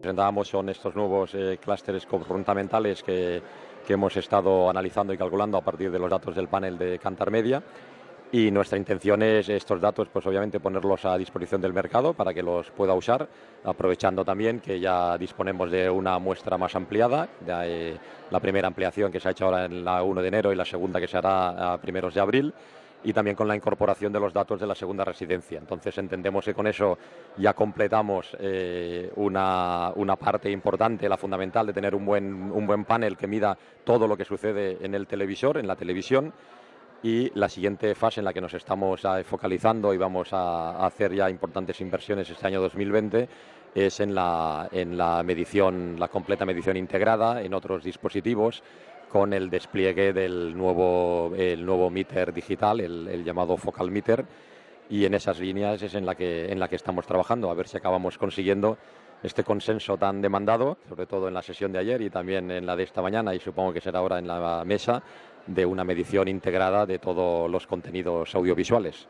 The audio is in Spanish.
Presentábamos son estos nuevos eh, clústeres comportamentales que, hemos estado analizando y calculando a partir de los datos del panel de Cantar Media y nuestra intención es estos datos, pues obviamente ponerlos a disposición del mercado para que los pueda usar, aprovechando también que ya disponemos de una muestra más ampliada, eh, la primera ampliación que se ha hecho ahora en la 1 de enero y la segunda que se hará a primeros de abril, y también con la incorporación de los datos de la segunda residencia. Entonces entendemos que con eso ya completamos eh, una, parte importante, la fundamental de tener un buen, un buen panel que mida todo lo que sucede en el televisor, en la televisión. Y la siguiente fase en la que nos estamos eh, focalizando y vamos a hacer ya importantes inversiones este año 2020 es en la, en la medición, la completa medición integrada en otros dispositivos con el despliegue del nuevo, el nuevo meter digital, el, llamado focal meter, y en esas líneas es en la, que, en la que estamos trabajando, a ver si acabamos consiguiendo este consenso tan demandado, sobre todo en la sesión de ayer y también en la de esta mañana, y supongo que será ahora en la mesa, de una medición integrada de todos los contenidos audiovisuales.